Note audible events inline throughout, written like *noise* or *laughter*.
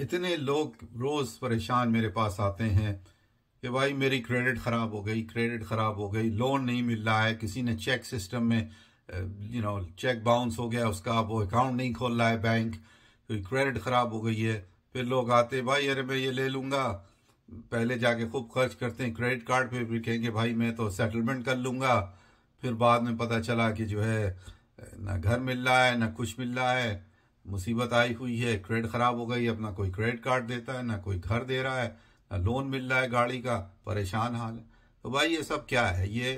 इतने लोग रोज़ परेशान मेरे पास आते हैं कि भाई मेरी क्रेडिट ख़राब हो गई क्रेडिट ख़राब हो गई लोन नहीं मिल रहा है किसी ने चेक सिस्टम में यू नो चेक बाउंस हो गया उसका वो अकाउंट नहीं खोल रहा है बैंक कोई क्रेडिट ख़राब हो गई है फिर लोग आते भाई अरे मैं ये ले लूँगा पहले जाके खूब खर्च करते हैं क्रेडिट कार्ड पे भी कहेंगे भाई मैं तो सेटलमेंट कर लूँगा फिर बाद में पता चला कि जो है ना घर मिल रहा है ना कुछ मिल रहा है मुसीबत आई हुई है क्रेडिट खराब हो गई अपना कोई क्रेडिट कार्ड देता है ना कोई घर दे रहा है ना लोन मिल रहा है गाड़ी का परेशान हाल है तो भाई ये सब क्या है ये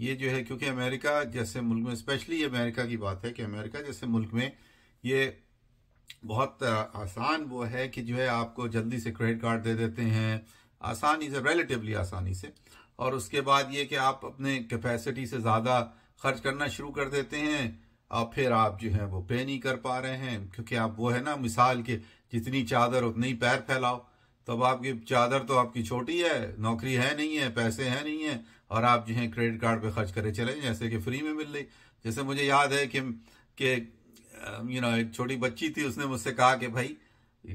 ये जो है क्योंकि अमेरिका जैसे मुल्क में स्पेशली ये अमेरिका की बात है कि अमेरिका जैसे मुल्क में ये बहुत आसान वो है कि जो है आपको जल्दी से क्रेडिट कार्ड दे देते हैं आसानी से रिलेटिवली आसानी से और उसके बाद ये कि आप अपने कैपेसिटी से ज़्यादा खर्च करना शुरू कर देते हैं और फिर आप जो है वो पे नहीं कर पा रहे हैं क्योंकि आप वो है ना मिसाल के जितनी चादर उतनी ही पैर फैलाओ तब तो आपकी चादर तो आपकी छोटी है नौकरी है नहीं है पैसे है नहीं है और आप जो है क्रेडिट कार्ड पे खर्च करे चले जैसे कि फ्री में मिल रही जैसे मुझे याद है कि के यू नो एक छोटी बच्ची थी उसने मुझसे कहा कि भाई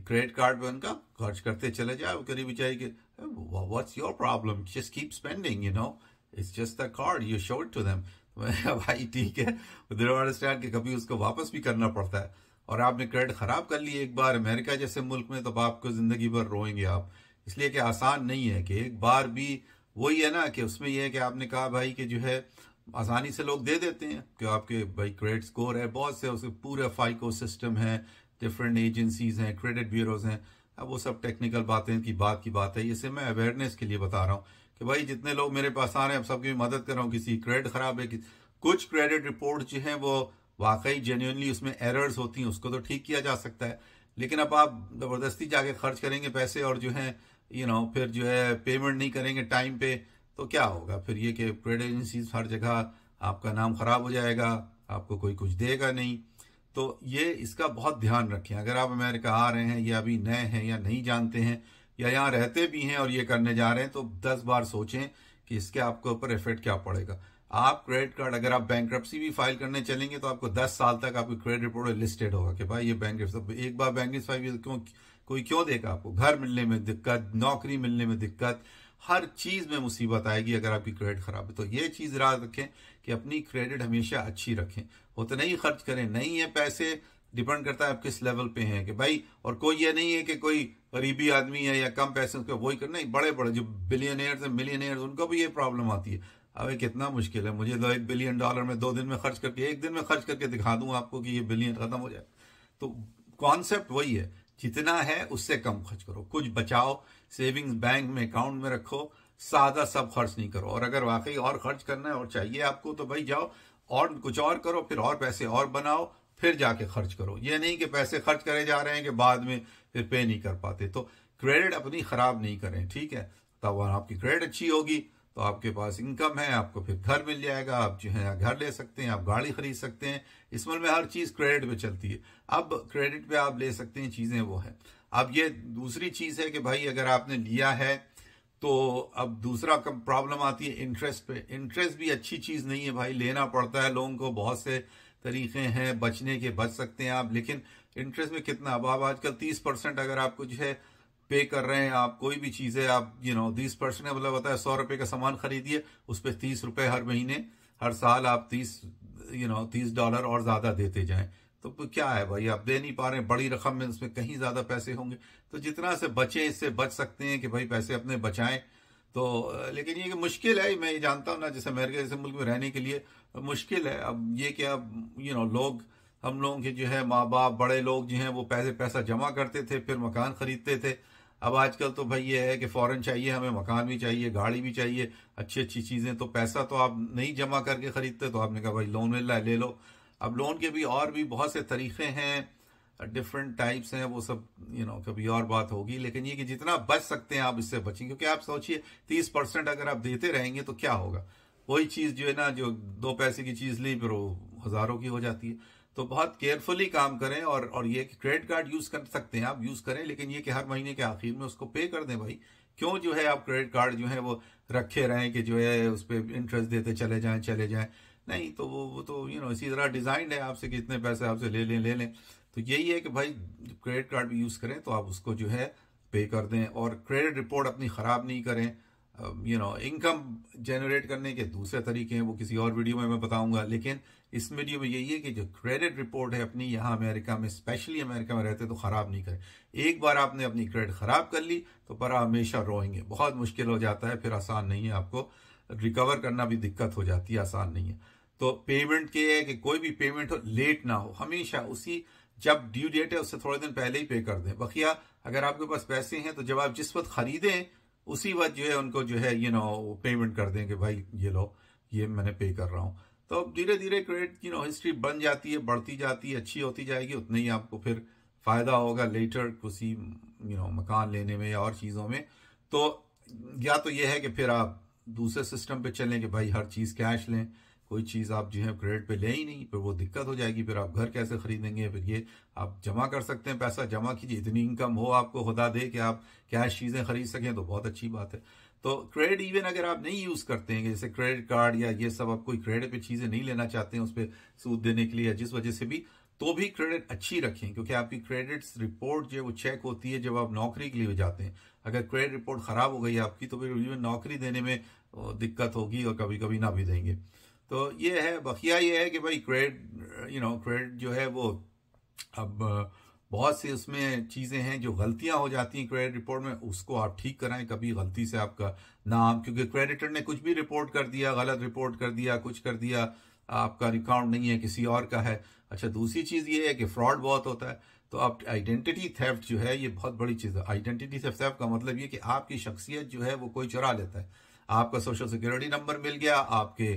क्रेडिट कार्ड पे उनका खर्च करते चले जाए वो करीब चाहिए कि what's your problem just keep spending you know it's just the card you show it to them *laughs* भाई ठीक है दे अंडरस्टैंड कि कभी उसको वापस भी करना पड़ता है और आपने क्रेडिट खराब कर ली एक बार अमेरिका जैसे मुल्क में तो आपको जिंदगी भर रोएंगे आप इसलिए कि आसान नहीं है कि एक बार भी वही है ना कि उसमें यह है कि आपने कहा भाई कि जो है आसानी से लोग दे देते हैं कि आपके भाई क्रेडिट स्कोर है बहुत से उसके पूरे फाइको सिस्टम है डिफरेंट एजेंसीज हैं क्रेडिट ब्यूरोज हैं अब वो सब टेक्निकल बातें की बात की बात है ये मैं अवेयरनेस के लिए बता रहा हूँ कि भाई जितने लोग मेरे पास आ रहे हैं सबकी मदद कर रहा हूँ किसी क्रेडिट खराब है कुछ क्रेडिट रिपोर्ट जो है वो वाकई जेन्यूनली उसमें एरर्स होती हैं उसको तो ठीक किया जा सकता है लेकिन अब आप ज़बरदस्ती जाके खर्च करेंगे पैसे और जो है यू नो फिर जो है पेमेंट नहीं करेंगे टाइम पे तो क्या होगा फिर ये कि क्रेडिट एजेंसी हर जगह आपका नाम खराब हो जाएगा आपको कोई कुछ देगा नहीं तो ये इसका बहुत ध्यान रखें अगर आप अमेरिका आ रहे हैं या अभी नए हैं या नहीं जानते हैं या यहाँ रहते भी हैं और ये करने जा रहे हैं तो दस बार सोचें कि इसके आपके ऊपर इफेक्ट क्या पड़ेगा आप क्रेडिट कार्ड अगर आप बैंक भी फाइल करने चलेंगे तो आपको दस साल तक आपकी क्रेडिट रिपोर्ट लिस्टेड होगा कि भाई ये बैंक तो एक बार बैंक क्यों कोई क्यों देगा आपको घर मिलने में दिक्कत नौकरी मिलने में दिक्कत हर चीज में मुसीबत आएगी अगर आपकी क्रेडिट खराब है तो ये चीज याद रखें कि अपनी क्रेडिट हमेशा अच्छी रखें उतना ही खर्च करें नहीं है पैसे डिपेंड करता है आप किस लेवल पे हैं कि भाई और कोई ये नहीं है कि कोई गरीबी आदमी है या कम पैसे उसको वही करना नहीं बड़े बड़े जो बिलियनियर्स हैं मिलियनियर्स उनको भी ये प्रॉब्लम आती है अबे कितना मुश्किल है मुझे तो एक बिलियन डॉलर में दो दिन में खर्च करके एक दिन में खर्च करके दिखा दूं आपको कि ये बिलियन खत्म हो जाए तो कॉन्सेप्ट वही है जितना है उससे कम खर्च करो कुछ बचाओ सेविंग्स बैंक में अकाउंट में रखो सादा सब खर्च नहीं करो और अगर वाकई और खर्च करना है और चाहिए आपको तो भाई जाओ और कुछ और करो फिर और पैसे और बनाओ फिर जाके खर्च करो ये नहीं कि पैसे खर्च करे जा रहे हैं कि बाद में फिर पे नहीं कर पाते तो क्रेडिट अपनी खराब नहीं करें ठीक है तब तो आपकी क्रेडिट अच्छी होगी तो आपके पास इनकम है आपको फिर घर मिल जाएगा आप जो है घर ले सकते हैं आप गाड़ी खरीद सकते हैं इस मल में हर चीज क्रेडिट पे चलती है अब क्रेडिट पे आप ले सकते हैं चीजें वो है अब ये दूसरी चीज है कि भाई अगर आपने लिया है तो अब दूसरा प्रॉब्लम आती है इंटरेस्ट पे इंटरेस्ट भी अच्छी चीज नहीं है भाई लेना पड़ता है लोगों को बहुत से तरीके हैं बचने के बच सकते हैं आप लेकिन इंटरेस्ट में कितना अब आप आजकल तीस परसेंट अगर आप कुछ है पे कर रहे हैं आप कोई भी चीज़ है आप यू नो तीस परसेंट मतलब होता है सौ रुपये का सामान खरीदिए उस पर तीस रुपये हर महीने हर साल आप तीस यू नो तीस डॉलर और ज़्यादा देते जाएं तो क्या है भाई आप दे नहीं पा रहे हैं बड़ी रकम में उसमें कहीं ज़्यादा पैसे होंगे तो जितना से बचे इससे बच सकते हैं कि भाई पैसे अपने बचाएं तो लेकिन ये कि मुश्किल है मैं ये जानता हूँ ना जैसे अमेरिका जैसे मुल्क में रहने के लिए मुश्किल है अब ये कि अब यू नो लोग हम लोगों के जो है माँ बाप बड़े लोग जो हैं वो पैसे पैसा जमा करते थे फिर मकान खरीदते थे अब आजकल तो भाई ये है कि फ़ौरन चाहिए हमें मकान भी चाहिए गाड़ी भी चाहिए अच्छी अच्छी चीज़ें तो पैसा तो आप नहीं जमा करके ख़रीदते तो आपने कहा भाई लोन मिल रहा है ले लो अब लोन के भी और भी बहुत से तरीक़े हैं डिफरेंट टाइप्स हैं वो सब यू नो कभी और बात होगी लेकिन ये कि जितना बच सकते हैं आप इससे बचें क्योंकि आप सोचिए तीस परसेंट अगर आप देते रहेंगे तो क्या होगा वही चीज़ जो है ना जो दो पैसे की चीज़ ली फिर वो हज़ारों की हो जाती है तो बहुत केयरफुली काम करें और और ये कि क्रेडिट कार्ड यूज़ कर सकते हैं आप यूज़ करें लेकिन ये कि हर महीने के आखिर में उसको पे कर दें भाई क्यों जो है आप क्रेडिट कार्ड जो है वो रखे रहें कि जो है उस पर इंटरेस्ट देते चले जाएं चले जाएं नहीं तो वो वो तो यू नो इसी तरह डिजाइंड है आपसे कि इतने पैसे आपसे ले लें ले लें ले, तो यही है कि भाई क्रेडिट कार्ड भी यूज़ करें तो आप उसको जो है पे कर दें और क्रेडिट रिपोर्ट अपनी ख़राब नहीं करें यू नो इनकम जनरेट करने के दूसरे तरीके हैं वो किसी और वीडियो में मैं बताऊंगा लेकिन इस वीडियो में यही है कि जो क्रेडिट रिपोर्ट है अपनी यहाँ अमेरिका में स्पेशली अमेरिका में रहते तो ख़राब नहीं करें एक बार आपने अपनी क्रेडिट ख़राब कर ली तो पर हमेशा रोएंगे बहुत मुश्किल हो जाता है फिर आसान नहीं है आपको रिकवर करना भी दिक्कत हो जाती है आसान नहीं है तो पेमेंट के है कि कोई भी पेमेंट हो लेट ना हो हमेशा उसी जब ड्यू डेट है उससे थोड़े दिन पहले ही पे कर दें बखिया अगर आपके पास पैसे हैं तो जब आप जिस वक्त खरीदें उसी वक्त जो है उनको जो है यू नो पेमेंट कर दें कि भाई ये लो ये मैंने पे कर रहा हूँ तो धीरे धीरे क्रेडिट यू नो हिस्ट्री बन जाती है बढ़ती जाती है अच्छी होती जाएगी उतना ही आपको फिर फायदा होगा लेटर किसी यू नो मकान लेने में या और चीज़ों में तो या तो ये है कि फिर आप दूसरे सिस्टम पे चलें कि भाई हर चीज़ कैश लें कोई चीज़ आप जो है क्रेडिट पे ले ही नहीं फिर वो दिक्कत हो जाएगी फिर आप घर कैसे खरीदेंगे फिर ये आप जमा कर सकते हैं पैसा जमा कीजिए इतनी इनकम हो आपको खुदा दे कि आप कैश चीज़ें खरीद सकें तो बहुत अच्छी बात है तो क्रेडिट इवन अगर आप नहीं यूज़ करते हैं जैसे क्रेडिट कार्ड या ये सब आप कोई क्रेडिट पे चीज़ें नहीं लेना चाहते हैं उस पर सूद देने के लिए या जिस वजह से भी तो भी क्रेडिट अच्छी रखें क्योंकि आपकी क्रेडिट रिपोर्ट जो है वो चेक होती है जब आप नौकरी के लिए जाते हैं अगर क्रेडिट रिपोर्ट खराब हो गई आपकी तो फिर इवन नौकरी देने में दिक्कत होगी और कभी कभी ना भी देंगे तो ये है बखिया ये है कि भाई क्रेडिट यू नो क्रेडिट जो है वो अब बहुत सी उसमें चीज़ें हैं जो गलतियां हो जाती हैं क्रेडिट रिपोर्ट में उसको आप ठीक कराएं कभी गलती से आपका नाम क्योंकि क्रेडिटर ने कुछ भी रिपोर्ट कर दिया गलत रिपोर्ट कर दिया कुछ कर दिया आपका रिकाउंट नहीं है किसी और का है अच्छा दूसरी चीज़ ये है कि फ्रॉड बहुत होता है तो आप आइडेंटिटी थेफ्ट जो है ये बहुत बड़ी चीज़ है आइडेंटिटी थेफ्ट का मतलब ये कि आपकी शख्सियत जो है वो कोई चुरा लेता है आपका सोशल सिक्योरिटी नंबर मिल गया आपके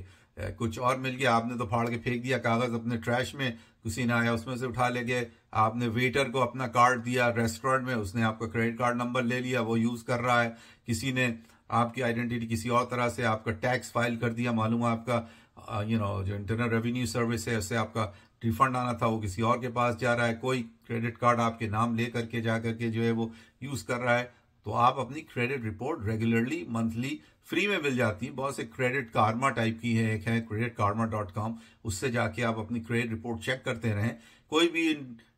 कुछ और मिल गया आपने तो फाड़ के फेंक दिया कागज़ अपने ट्रैश में ने आया उसमें से उठा ले गए आपने वेटर को अपना कार्ड दिया रेस्टोरेंट में उसने आपका क्रेडिट कार्ड नंबर ले लिया वो यूज़ कर रहा है किसी ने आपकी आइडेंटिटी किसी और तरह से आपका टैक्स फाइल कर दिया मालूम है आपका यू नो जो इंटरनल रेवेन्यू सर्विस है उससे आपका रिफंड आना था वो किसी और के पास जा रहा है कोई क्रेडिट कार्ड आपके नाम ले करके जा करके जो है वो यूज़ कर रहा है तो आप अपनी credit report regularly monthly free में मिल जाती है बहुत से क्रेडिट कार्मा टाइप की है एक है क्रेडिट कार्मा डॉट कॉम उससे जाके आप अपनी क्रेडिट रिपोर्ट चेक करते रहें कोई भी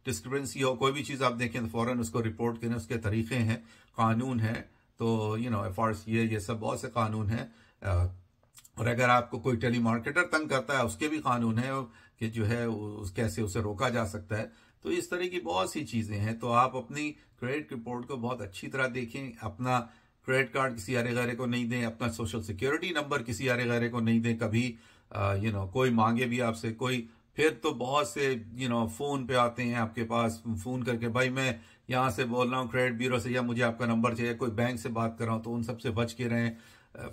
डिस्क्रिपेंसी हो कोई भी चीज़ आप देखें तो फ़ौरन उसको रिपोर्ट करें उसके तरीके हैं कानून है तो यू नो एफ ये ये सब बहुत से कानून हैं और अगर आपको कोई टेली मार्केटर तंग करता है उसके भी कानून है कि जो है उस कैसे उसे रोका जा सकता है तो इस तरह की बहुत सी चीजें हैं तो आप अपनी क्रेडिट रिपोर्ट को बहुत अच्छी तरह देखें अपना क्रेडिट कार्ड किसी आरे गहरे को नहीं दें अपना सोशल सिक्योरिटी नंबर किसी आरे गहरे को नहीं दें कभी यू नो कोई मांगे भी आपसे कोई फिर तो बहुत से यू नो फोन पे आते हैं आपके पास फोन करके भाई मैं यहाँ से बोल रहा हूँ क्रेडिट ब्यूरो से या मुझे आपका नंबर चाहिए कोई बैंक से बात कर रहा हूँ तो उन सबसे बच के रहें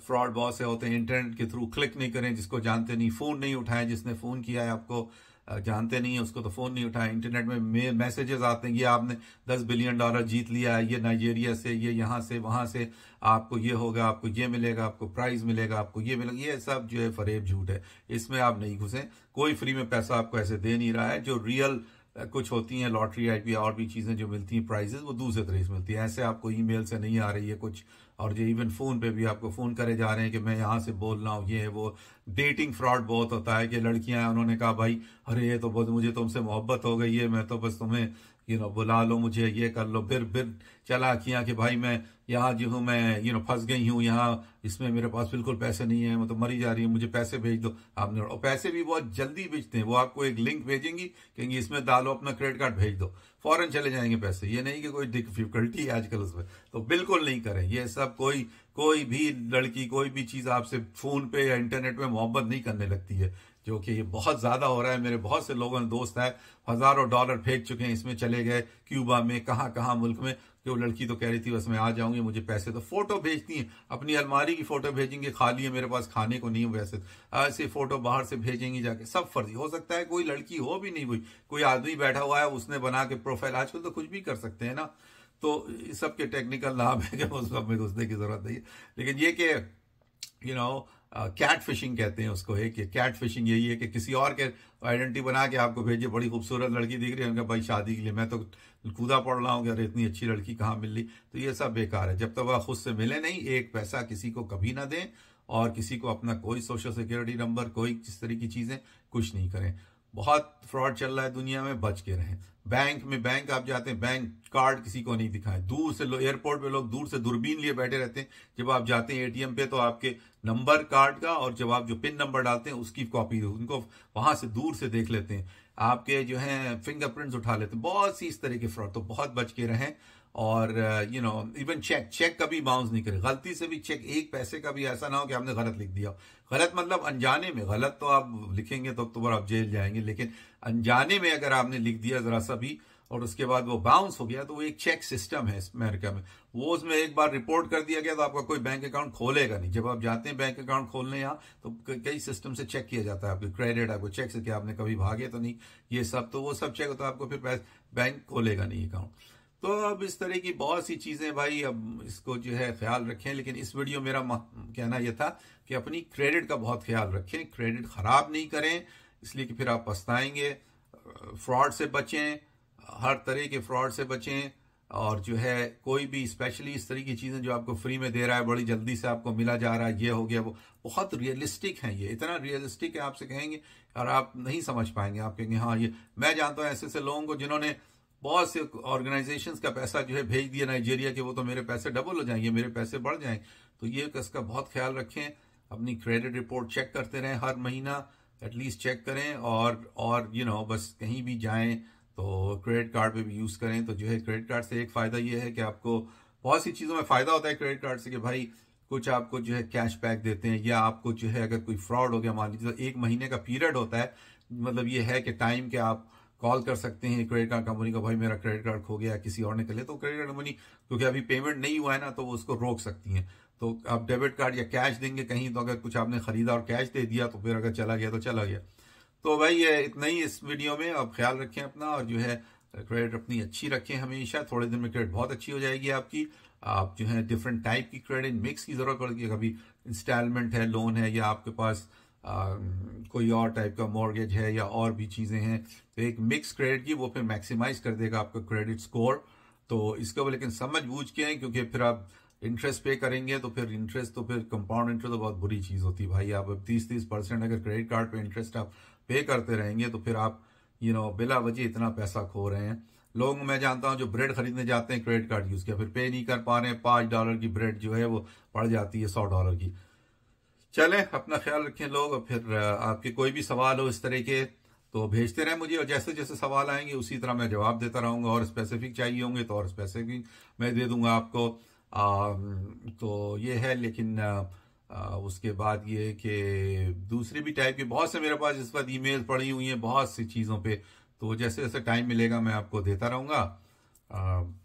फ्रॉड बहुत से होते हैं इंटरनेट के थ्रू क्लिक नहीं करें जिसको जानते नहीं फोन नहीं उठाएं जिसने फोन किया है आपको जानते नहीं है उसको तो फ़ोन नहीं उठाया इंटरनेट में मैसेजेस आते हैं ये आपने दस बिलियन डॉलर जीत लिया है ये नाइजीरिया से ये यहाँ से वहां से आपको ये होगा आपको ये मिलेगा आपको प्राइज़ मिलेगा आपको ये मिलेगा ये सब जो है फरेब झूठ है इसमें आप नहीं घुसे कोई फ्री में पैसा आपको ऐसे दे नहीं रहा है जो रियल कुछ होती हैं लॉटरी आई पी और भी चीज़ें जो मिलती हैं प्राइजेज वो दूसरे तरह से मिलती हैं ऐसे आपको ईमेल से नहीं आ रही है कुछ और जो इवन फ़ोन पे भी आपको फ़ोन करे जा रहे हैं कि मैं यहाँ से बोल रहा हूँ ये वो डेटिंग फ्रॉड बहुत होता है कि लड़कियाँ उन्होंने कहा भाई अरे ये तो बहुत मुझे तुमसे तो मोहब्बत हो गई है मैं तो बस तुम्हें यू नो बुला लो मुझे ये कर लो फिर फिर चला किया कि भाई मैं यहाँ जो हूँ मैं यू नो फंस गई हूँ यहाँ इसमें मेरे पास बिल्कुल पैसे नहीं है मतलब तो मरी जा रही हूँ मुझे पैसे भेज दो आपने और पैसे भी बहुत जल्दी भेजते हैं वो आपको एक लिंक भेजेंगी कहेंगे इसमें डालो अपना क्रेडिट कार्ड भेज दो फौरन चले जाएंगे पैसे ये नहीं कि कोई डिफिकल्टी है आजकल उसमें तो बिल्कुल नहीं करें ये सब कोई कोई भी लड़की कोई भी चीज आपसे फोन पे या इंटरनेट पे मोहब्बत नहीं करने लगती है जो कि बहुत ज़्यादा हो रहा है मेरे बहुत से लोगों ने दोस्त है हज़ारों डॉलर फेंक चुके हैं इसमें चले गए क्यूबा में कहाँ कहाँ मुल्क में कि वो लड़की तो कह रही थी बस मैं आ जाऊंगी मुझे पैसे तो फोटो भेजती हैं अपनी अलमारी की फोटो भेजेंगे खाली है मेरे पास खाने को नहीं वैसे ऐसे फोटो बाहर से भेजेंगी जाके सब फर्जी हो सकता है कोई लड़की हो भी नहीं हुई कोई आदमी बैठा हुआ है उसने बना के प्रोफाइल आजकल तो कुछ भी कर सकते हैं ना तो सबके टेक्निकल लाभ है कि उस सब में घुसने की जरूरत नहीं है लेकिन ये कि यू नो कैट फिशिंग कहते हैं उसको एक कैट फिशिंग यही है कि किसी और के आइडेंटिटी बना के आपको भेजिए बड़ी खूबसूरत लड़की दिख रही है उनका भाई शादी के लिए मैं तो कूदा पड़ रहा हूँ अरे इतनी अच्छी लड़की कहाँ मिल रही तो ये सब बेकार है जब तक तो वह खुद से मिले नहीं एक पैसा किसी को कभी ना दें और किसी को अपना कोई सोशल सिक्योरिटी नंबर कोई किस तरह की चीज़ें कुछ नहीं करें बहुत फ्रॉड चल रहा है दुनिया में बच के रहें बैंक में बैंक आप जाते हैं बैंक कार्ड किसी को नहीं दिखाए दूर से एयरपोर्ट पे लोग दूर से दूरबीन लिए बैठे रहते हैं जब आप जाते हैं एटीएम पे तो आपके नंबर कार्ड का और जब आप जो पिन नंबर डालते हैं उसकी कॉपी उनको वहां से दूर से देख लेते हैं आपके जो है फिंगरप्रिंट्स उठा लेते हैं बहुत सी इस तरह के फ्रॉड तो बहुत बच के रहें और you know even check check कभी बाउंस नहीं करे गलती से भी चेक एक पैसे का भी ऐसा ना हो कि हमने गलत लिख दिया गलत मतलब अनजाने में गलत तो आप लिखेंगे तो अक्टूबर आप जेल जाएंगे लेकिन अनजाने में अगर आपने लिख दिया जरा सा भी और उसके बाद वो बाउंस हो गया तो वो एक चेक सिस्टम है अमेरिका में वो उसमें एक बार रिपोर्ट कर दिया गया तो आपका कोई बैंक अकाउंट खोलेगा नहीं जब आप जाते हैं बैंक अकाउंट खोलने यहाँ तो कई सिस्टम से चेक किया जाता है आपके क्रेडिट आपको चेक से कि आपने कभी भागे तो नहीं ये सब तो वो सब चेक होता है आपको फिर बैंक खोलेगा नहीं अकाउंट तो अब इस तरह की बहुत सी चीज़ें भाई अब इसको जो है ख्याल रखें लेकिन इस वीडियो मेरा कहना यह था कि अपनी क्रेडिट का बहुत ख्याल रखें क्रेडिट ख़राब नहीं करें इसलिए कि फिर आप पछताएंगे फ्रॉड से बचें हर तरह के फ्रॉड से बचें और जो है कोई भी स्पेशली इस तरह की चीज़ें जो आपको फ्री में दे रहा है बड़ी जल्दी से आपको मिला जा रहा है ये हो गया वो बहुत रियलिस्टिक हैं ये इतना रियलिस्टिक है आपसे कहेंगे और आप नहीं समझ पाएंगे आप कहेंगे हाँ ये मैं जानता हूँ ऐसे ऐसे लोगों को जिन्होंने बहुत से ऑर्गेनाइजेशंस का पैसा जो है भेज दिया नाइजीरिया के वो तो मेरे पैसे डबल हो जाएंगे मेरे पैसे बढ़ जाएंगे तो ये इसका बहुत ख्याल रखें अपनी क्रेडिट रिपोर्ट चेक करते रहें हर महीना एटलीस्ट चेक करें और और यू you नो know, बस कहीं भी जाएं तो क्रेडिट कार्ड पे भी यूज़ करें तो जो है क्रेडिट कार्ड से एक फ़ायदा यह है कि आपको बहुत सी चीज़ों में फ़ायदा होता है क्रेडिट कार्ड से कि भाई कुछ आपको जो है कैश बैक देते हैं या आपको जो है अगर कोई फ्रॉड हो गया मान लीजिए तो एक महीने का पीरियड होता है मतलब ये है कि टाइम के आप कॉल कर सकते हैं क्रेडिट कार्ड कंपनी का भाई मेरा क्रेडिट कार्ड खो गया किसी और ने कर लिया तो क्रेडिट कार्ड कंपनी क्योंकि अभी पेमेंट नहीं हुआ है ना तो वो उसको रोक सकती हैं तो आप डेबिट कार्ड या कैश देंगे कहीं तो अगर कुछ आपने खरीदा और कैश दे दिया तो फिर अगर चला गया तो चला गया तो भाई ये इतना ही इस वीडियो में आप ख्याल रखें अपना और जो है क्रेडिट अपनी अच्छी रखें हमेशा थोड़े दिन में क्रेडिट बहुत अच्छी हो जाएगी आपकी आप जो है डिफरेंट टाइप की क्रेडिट मिक्स की जरूरत पड़ेगी कभी इंस्टॉलमेंट है लोन है या आपके पास कोई और टाइप का मॉर्गेज है या और भी चीज़ें हैं तो एक मिक्स क्रेडिट की वो फिर मैक्सिमाइज कर देगा आपका क्रेडिट स्कोर तो इसका वो लेकिन समझ बूझ के हैं क्योंकि फिर आप इंटरेस्ट पे करेंगे तो फिर इंटरेस्ट तो फिर कंपाउंड इंटरेस्ट तो बहुत बुरी चीज़ होती है भाई आप तीस तीस परसेंट अगर क्रेडिट कार्ड पे इंटरेस्ट आप पे करते रहेंगे तो फिर आप यू नो बिला वजह इतना पैसा खो रहे हैं लोग मैं जानता हूं जो ब्रेड खरीदने जाते हैं क्रेडिट कार्ड यूज़ किया फिर पे नहीं कर पा रहे हैं पाँच डॉलर की ब्रेड जो है वो पड़ जाती है सौ डॉलर की चले अपना ख्याल रखें लोग और फिर आपके कोई भी सवाल हो इस तरह के तो भेजते रहें मुझे और जैसे जैसे सवाल आएंगे उसी तरह मैं जवाब देता रहूँगा और स्पेसिफिक चाहिए होंगे तो और स्पेसिफिक मैं दे दूंगा आपको आ, तो ये है लेकिन आ, उसके बाद ये कि दूसरे भी टाइप के बहुत से मेरे पास इस वक्त ईमेल पड़ी हुई हैं बहुत सी चीज़ों पे तो जैसे जैसे टाइम मिलेगा मैं आपको देता रहूँगा